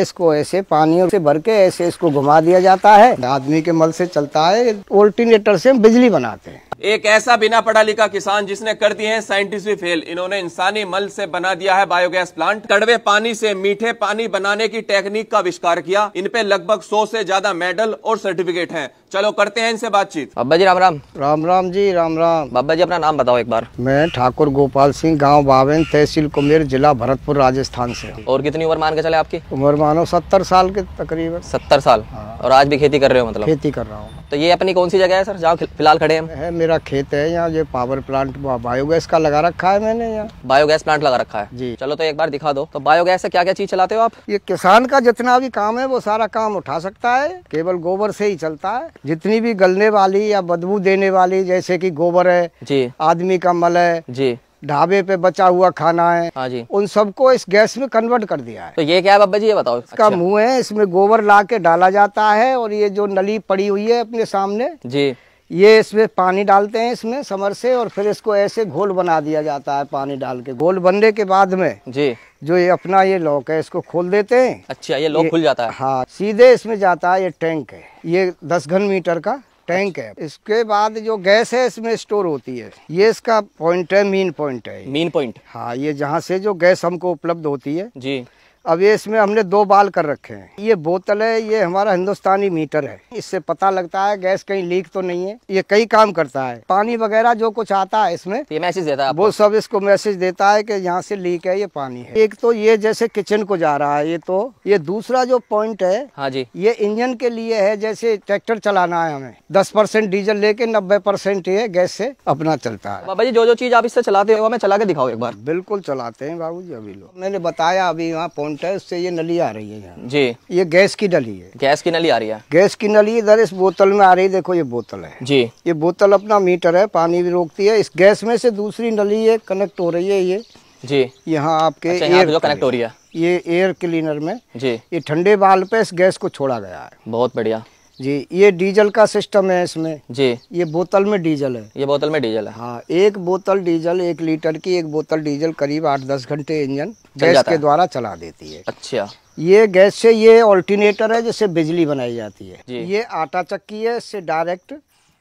इसको ऐसे पानी से भर के ऐसे इसको घुमा दिया जाता है आदमी के मल से चलता है ओल्टीनेटर से बिजली बनाते हैं एक ऐसा बिना पढ़ा लिखा किसान जिसने कर दिए हैं भी फेल इन्होंने इंसानी मल से बना दिया है बायोगैस प्लांट कड़वे पानी से मीठे पानी बनाने की टेक्निक का आविष्कार किया इनपे लगभग सौ से ज्यादा मेडल और सर्टिफिकेट है चलो करते हैं इनसे बातचीत बाबा जी राम राम राम राम जी राम राम बाबा जी अपना नाम बताओ एक बार मैं ठाकुर गोपाल सिंह गांव बावेन तहसील कुमेर जिला भरतपुर राजस्थान से और कितनी उम्र मान के चले आपकी उम्र मानो सत्तर साल के तकरीबन सत्तर साल हाँ। और आज भी खेती कर रहे हो मतलब खेती कर रहा हूँ तो ये अपनी कौन सी जगह है सर जहाँ फिलहाल खड़े हैं है मेरा खेत है यहाँ ये पावर प्लांट बायोगैस का लगा रखा है मैंने यहाँ बायोगैस प्लांट लगा रखा है जी चलो तो एक बार दिखा दो तो बायोगैस से क्या क्या चीज चलाते हो आप ये किसान का जितना भी काम है वो सारा काम उठा सकता है केवल गोबर से ही चलता है जितनी भी गलने वाली या बदबू देने वाली जैसे की गोबर है जी आदमी का मल है जी ढाबे पे बचा हुआ खाना है हाँ जी उन सबको इस गैस में कन्वर्ट कर दिया है तो ये क्या है बाबा जी ये बताओ इसका अच्छा। मुंह है इसमें गोबर ला के डाला जाता है और ये जो नली पड़ी हुई है अपने सामने जी ये इसमें पानी डालते हैं इसमें समर से और फिर इसको ऐसे घोल बना दिया जाता है पानी डाल के घोल बनने के बाद में जी जो ये अपना ये लॉक है इसको खोल देते हैं अच्छा ये लॉक खुल जाता है हाँ सीधे इसमें जाता है ये टैंक है ये दस घन मीटर का टैंक अच्छा। है इसके बाद जो गैस है इसमें स्टोर होती है ये इसका पॉइंट है मेन पॉइंट है मेन पॉइंट हाँ ये जहाँ से जो गैस हमको उपलब्ध होती है जी अब ये इसमें हमने दो बाल कर रखे हैं ये बोतल है ये हमारा हिंदुस्तानी मीटर है इससे पता लगता है गैस कहीं लीक तो नहीं है ये कई काम करता है पानी वगैरह जो कुछ आता है इसमें ये मैसेज देता है वो सब इसको मैसेज देता है कि यहाँ से लीक है ये पानी है एक तो ये जैसे किचन को जा रहा है ये तो ये दूसरा जो पॉइंट है हाँ जी ये इंजन के लिए है जैसे ट्रैक्टर चलाना है हमें दस परसेंट डीजल लेके नब्बे परसेंट ये गैस से अपना चलता है बाबा जी जो जो चीज आप इससे चलाते हो हमें चला के दिखाओ एक बार बिल्कुल चलाते हैं बाबू जी अभी लोग मैंने बताया अभी यहाँ पॉइंट बनता है उससे ये नली आ रही है यहाँ जी ये गैस की नली है गैस की नली आ रही है गैस की नली इधर इस बोतल में आ रही है देखो ये बोतल है जी ये बोतल अपना मीटर है पानी भी रोकती है इस गैस में से दूसरी नली ये कनेक्ट हो रही है ये जी यहाँ आपके एयर अच्छा, जो कनेक्ट हो रही है ये एयर क्लीनर में जी ये ठंडे बाल पे इस गैस को छोड़ा गया है बहुत बढ़िया जी ये डीजल का सिस्टम है इसमें जी ये बोतल में डीजल है ये बोतल में डीजल है हाँ एक बोतल डीजल एक लीटर की एक बोतल डीजल करीब आठ दस घंटे इंजन गैस के द्वारा चला देती है अच्छा ये गैस से ये ऑल्टरनेटर है जिससे बिजली बनाई जाती है ये आटा चक्की है इससे डायरेक्ट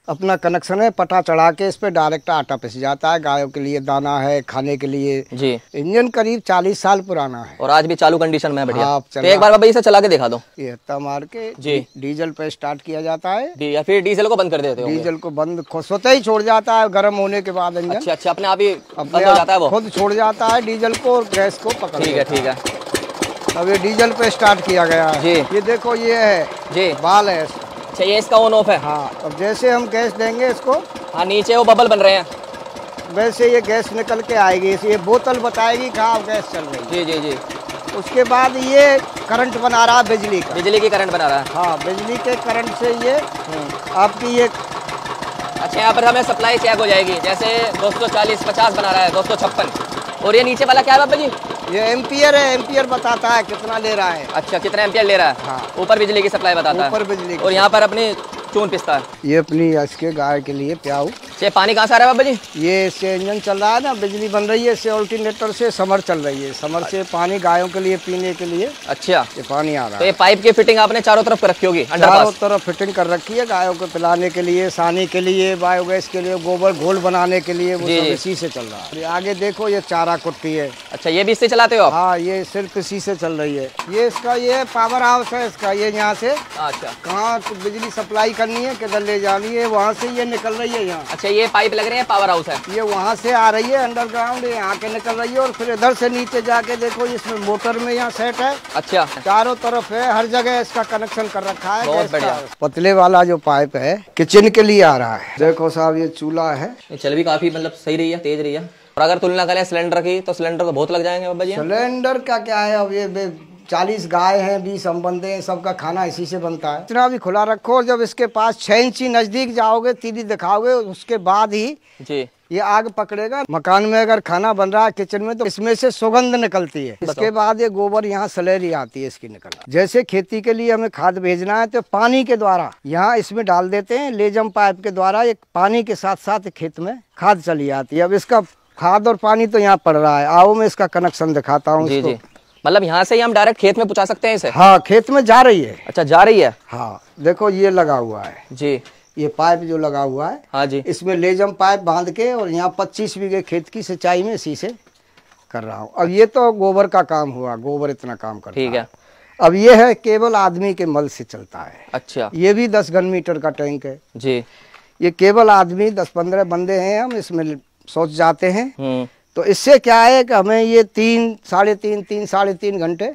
अपना कनेक्शन है पटा चढ़ा के इस पर डायरेक्ट आटा पिस जाता है गायों के लिए दाना है खाने के लिए जी इंजन करीब चालीस साल पुराना है और आज भी चालू कंडीशन में बढ़िया आप हाँ, तो एक बार बाबा इसे चला के दिखा दो ये मार के जी डीजल पे स्टार्ट किया जाता है या फिर डीजल को बंद कर देते डीजल को बंद स्वतः ही छोड़ जाता है गर्म होने के बाद इंजन अच्छा अच्छा अपने आप ही खुद छोड़ जाता है डीजल को और गैस को पकड़ ठीक है ठीक है अब ये डीजल पे स्टार्ट किया गया है जी ये देखो ये है जी बाल है अच्छा ये इसका ऑन ऑफ है हाँ अब तो जैसे हम गैस देंगे इसको हाँ नीचे वो बबल बन रहे हैं वैसे ये गैस निकल के आएगी ये बोतल बताएगी कहाँ गैस चल रही है जी जी जी उसके बाद ये करंट बना रहा है बिजली का बिजली की करंट बना रहा है हाँ बिजली के करंट से ये हम्म। आपकी ये अच्छा यहाँ पर हमें सप्लाई चेक हो जाएगी जैसे चालीस पचास बना रहा है छप्पन और ये नीचे वाला क्या है बाबा जी ये एम्पियर है एम्पियर बताता है कितना ले रहा है अच्छा कितना एम्पियर ले रहा है हाँ ऊपर बिजली की सप्लाई बताता है ऊपर बिजली और यहाँ पर अपनी चून पिस्ता है ये अपनी आज के गाय के लिए प्याऊ से पानी कहाँ से आ रहा है बाबा जी ये इससे इंजन चल रहा है ना बिजली बन रही है इससे अल्टीनेटर से समर चल रही है समर से पानी गायों के लिए पीने के लिए अच्छा ये पानी आ रहा है तो ये पाइप की फिटिंग आपने चारों तरफ कर रखी होगी चारों तरफ फिटिंग कर रखी है गायों को पिलाने के लिए सानी के लिए बायोगैस के लिए गोबर घोल बनाने के लिए वो सब इसी से चल रहा है आगे देखो ये चारा कुट्टी है अच्छा ये भी इससे चलाते हो हाँ ये सिर्फ इसी से चल रही है ये इसका ये पावर हाउस है इसका ये यहाँ से अच्छा कहाँ बिजली सप्लाई करनी है किधर ले जानी है वहाँ से ये निकल रही है यहाँ अच्छा, अच्छा ये पाइप लग रहे हैं पावर हाउस है ये वहाँ से आ रही है अंडरग्राउंड यहाँ के निकल रही है और फिर इधर से नीचे जाके देखो इसमें मोटर में यहाँ सेट है अच्छा चारों तरफ है हर जगह इसका कनेक्शन कर रखा है बहुत बढ़िया पतले वाला जो पाइप है किचन के लिए आ रहा है देखो साहब ये चूल्हा है ये चल भी काफी मतलब सही रही है तेज रही है और अगर तुलना करें सिलेंडर की तो सिलेंडर तो बहुत लग जाएंगे बाबा जी सिलेंडर का क्या है अब ये चालीस गाय हैं बीस हम बंदे हैं सबका खाना इसी से बनता है इतना भी खुला रखो और जब इसके पास छः इंची नज़दीक जाओगे तीली दिखाओगे उसके बाद ही जी ये आग पकड़ेगा मकान में अगर खाना बन रहा है किचन में तो इसमें से सुगंध निकलती है इसके बाद ये गोबर यहाँ सलेरी आती है इसकी निकल जैसे खेती के लिए हमें खाद भेजना है तो पानी के द्वारा यहाँ इसमें डाल देते हैं लेजम पाइप के द्वारा एक पानी के साथ साथ खेत में खाद चली आती है अब इसका खाद और पानी तो यहाँ पड़ रहा है आओ मैं इसका कनेक्शन दिखाता हूँ मतलब यहाँ से ही हम डायरेक्ट खेत में पहुँचा सकते हैं इसे हाँ खेत में जा रही है अच्छा जा रही है हाँ देखो ये लगा हुआ है जी ये पाइप जो लगा हुआ है हाँ जी इसमें लेजम पाइप बांध के और यहाँ पच्चीस बीघे खेत की सिंचाई में इसी से कर रहा हूँ अब ये तो गोबर का काम हुआ गोबर इतना काम कर ठीक है अब ये है केवल आदमी के मल से चलता है अच्छा ये भी दस घन मीटर का टैंक है जी ये केवल आदमी दस पंद्रह बंदे हैं हम इसमें सोच जाते हैं हम्म। तो इससे क्या है कि हमें ये तीन साढ़े तीन तीन साढ़े तीन घंटे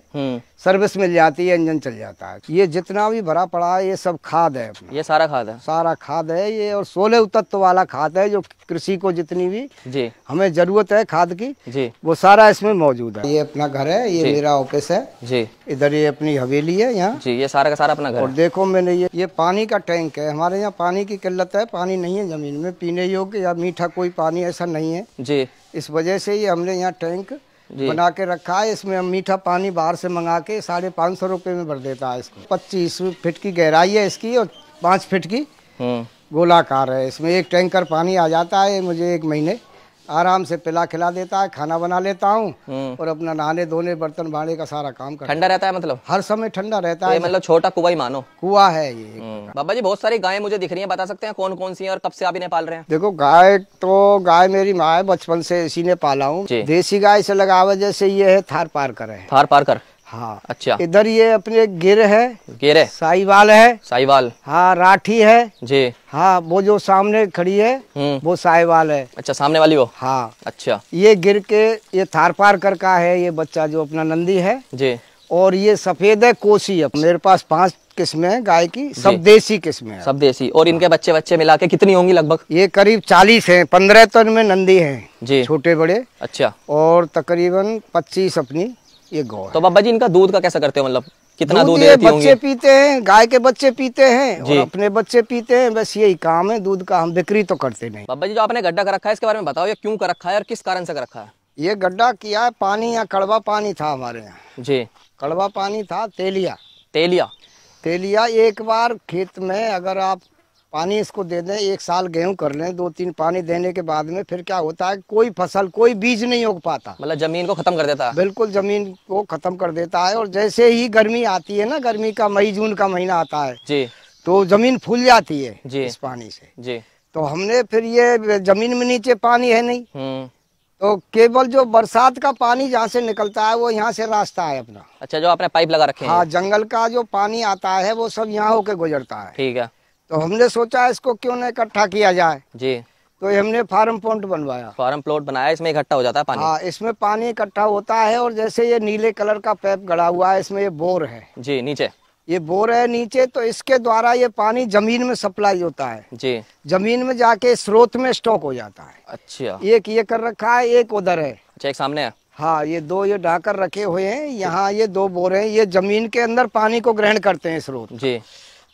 सर्विस हम्म। मिल जाती है इंजन चल जाता है ये जितना भी भरा पड़ा है ये सब खाद है ये सारा खाद है सारा खाद है ये और सोलह तत्व वाला खाद है जो कृषि को जितनी भी जी हमें जरूरत है खाद की जी वो सारा इसमें मौजूद है ये अपना घर है ये मेरा ऑफिस है जी इधर ये अपनी हवेली है यहाँ जी ये सारा का सारा अपना घर और देखो मैंने ये ये पानी का टैंक है हमारे यहाँ पानी की किल्लत है पानी नहीं है जमीन में पीने योग्य या मीठा कोई पानी ऐसा नहीं है जी इस वजह से ही हमने यहाँ टैंक बना के रखा है इसमें हम मीठा पानी बाहर से मंगा के साढ़े पाँच सौ रुपये में भर देता है इसको पच्चीस फिट की गहराई है इसकी और पाँच फिट की हम्म। गोलाकार है इसमें एक टैंकर पानी आ जाता है मुझे एक महीने आराम से पिला खिला देता है खाना बना लेता हूँ हम्म। और अपना नहाने धोने बर्तन भाड़े का सारा काम कर ठंडा रहता है मतलब हर समय ठंडा रहता तो है मतलब छोटा कुआ ही मानो कुआ है ये हम्म। बाबा जी बहुत सारी गायें मुझे दिख रही हैं बता सकते हैं कौन कौन सी हैं और कब से आप इन्हें पाल रहे हैं देखो गाय तो गाय मेरी माँ है बचपन से इसी ने पाला हूँ देसी गाय से लगाव जैसे ये है थार पार कर है थार पार कर हाँ अच्छा इधर ये अपने गिर है गिर है साईवाल है साईवाल हाँ राठी है जी हाँ वो जो सामने खड़ी है हम्म। वो साईवाल है अच्छा सामने वाली वो हाँ अच्छा ये गिर के ये थार पार कर का है ये बच्चा जो अपना नंदी है जी और ये सफेद है कोसी है मेरे पास पांच किस्म है गाय की सब देसी किस्म है सब देसी और इनके हाँ। बच्चे बच्चे मिला के कितनी होंगी लगभग ये करीब चालीस है पंद्रह तन तो में नंदी है जी छोटे बड़े अच्छा और तकरीबन पच्चीस अपनी ये गौ तो बाबा जी इनका दूध का कैसा करते हैं मतलब कितना दूध, ये बच्चे पीते हैं गाय के बच्चे पीते हैं और अपने बच्चे पीते हैं बस यही काम है दूध का हम बिक्री तो करते नहीं बाबा जी जो आपने गड्ढा कर रखा है इसके बारे में बताओ ये क्यों कर रखा है और किस कारण से कर रखा है ये गड्ढा किया है पानी या कड़वा पानी था हमारे यहाँ जी कड़वा पानी था तेलिया तेलिया तेलिया एक बार खेत में अगर आप पानी इसको दे दें एक साल गेहूं कर लें दो तीन पानी देने के बाद में फिर क्या होता है कोई फसल कोई बीज नहीं उग पाता मतलब जमीन को खत्म कर देता है बिल्कुल जमीन को खत्म कर देता है और जैसे ही गर्मी आती है ना गर्मी का मई जून का महीना आता है जी तो जमीन फूल जाती है जी इस पानी से जी तो हमने फिर ये जमीन में नीचे पानी है नहीं हम्म। तो केवल जो बरसात का पानी जहाँ से निकलता है वो यहाँ से रास्ता है अपना अच्छा जो आपने पाइप लगा रखे हाँ जंगल का जो पानी आता है वो सब यहाँ होके गुजरता है ठीक है तो हमने सोचा इसको क्यों ना इकट्ठा किया जाए जी तो हमने फार्म प्लॉट बनवाया फार्म प्लॉट बनाया इसमें इकट्ठा हो जाता है पानी हाँ इसमें पानी इकट्ठा होता है और जैसे ये नीले कलर का पैप गड़ा हुआ है इसमें ये बोर है जी नीचे ये बोर है नीचे तो इसके द्वारा ये पानी जमीन में सप्लाई होता है जी जमीन में जाके स्रोत में स्टॉक हो जाता है अच्छा एक ये कर रखा है एक उधर है अच्छा एक सामने है हाँ ये दो ये ढाकर रखे हुए हैं यहाँ ये दो बोर हैं ये जमीन के अंदर पानी को ग्रहण करते हैं स्रोत जी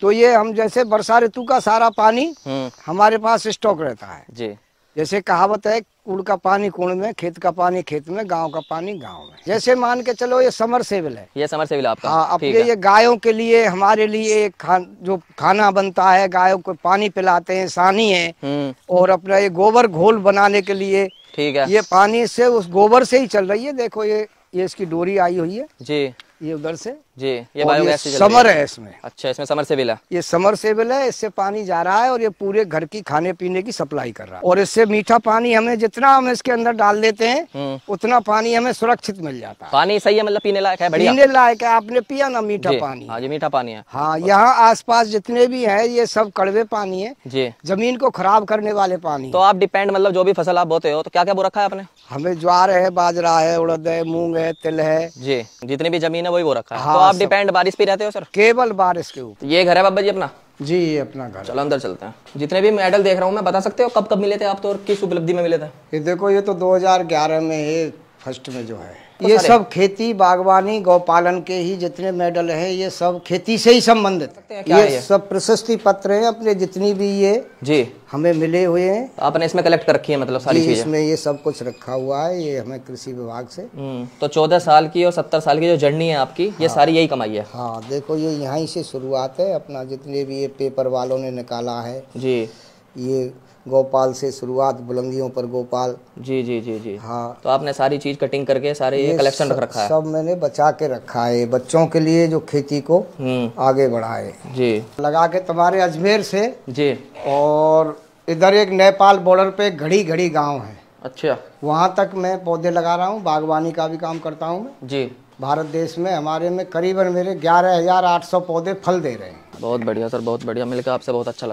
तो ये हम जैसे वर्षा ऋतु का सारा पानी हम्म। हमारे पास स्टॉक रहता है जी जैसे कहावत है कुड़ का पानी कुड़ में खेत का पानी खेत में गांव का पानी गांव में जैसे मान के चलो ये समर सेविल है ये समर सेविल आपका हाँ अपने ये गायों के लिए हमारे लिए खान, जो खाना बनता है गायों को पानी पिलाते हैं सानी है हम्म। और अपना ये गोबर घोल बनाने के लिए ठीक है ये पानी से उस गोबर से ही चल रही है देखो ये ये इसकी डोरी आई हुई है जी ये उधर से जी ये बायोगैस समर है इसमें अच्छा इसमें समर सेबिल है ये समर सेबिल है इससे पानी जा रहा है और ये पूरे घर की खाने पीने की सप्लाई कर रहा है और इससे मीठा पानी हमें जितना हम इसके अंदर डाल देते हैं हम्म। उतना पानी हमें सुरक्षित मिल जाता है पानी सही है मतलब पीने लायक है बढ़िया पीने लायक है आपने पिया ना मीठा पानी हाँ जी मीठा पानी है हाँ यहाँ आस पास जितने भी है ये सब कड़वे पानी है जी जमीन को खराब करने वाले पानी तो आप डिपेंड मतलब जो भी फसल आप बोते हो तो क्या क्या बो रखा है आपने हमें ज्वार है बाजरा है उड़द है मूंग है तिल है जी जितनी भी जमीन है वही वो रखा है हाँ, तो आप डिपेंड बारिश पे रहते हो सर केवल बारिश के ऊपर ये घर है बाबा जी अपना जी ये अपना घर चलो अंदर चलते हैं जितने भी मेडल देख रहा हूँ मैं बता सकते हो कब कब मिले थे आप तो और किस उपलब्धि में मिले थे ये देखो ये तो दो में ये फर्स्ट में जो है ये तो सब खेती बागवानी गौपालन के ही जितने मेडल हैं ये सब खेती से ही संबंधित ये सब प्रशस्ति पत्र हैं अपने जितनी भी ये जी हमें मिले हुए हैं तो आपने इसमें कलेक्ट कर रखी है मतलब सारी चीजें इसमें ये सब कुछ रखा हुआ है ये हमें कृषि विभाग से हम्म, तो चौदह साल की और सत्तर साल की जो जर्नी है आपकी हाँ, ये सारी यही कमाई है हाँ देखो ये यहाँ से शुरुआत है अपना जितने भी ये पेपर वालों ने निकाला है जी ये गोपाल से शुरुआत बुलंदियों पर गोपाल जी जी जी जी हाँ तो आपने सारी चीज कटिंग करके सारे ये, कलेक्शन रख रखा है सब मैंने बचा के रखा है बच्चों के लिए जो खेती को हम्म। आगे बढ़ाए जी लगा के तुम्हारे अजमेर से जी और इधर एक नेपाल बॉर्डर पे घड़ी घड़ी गांव है अच्छा वहाँ तक मैं पौधे लगा रहा हूँ बागवानी का भी काम करता हूँ जी भारत देश में हमारे में करीबन मेरे ग्यारह हजार आठ सौ पौधे फल दे रहे हैं बहुत बढ़िया सर बहुत बढ़िया मिलकर आपसे बहुत अच्छा लगा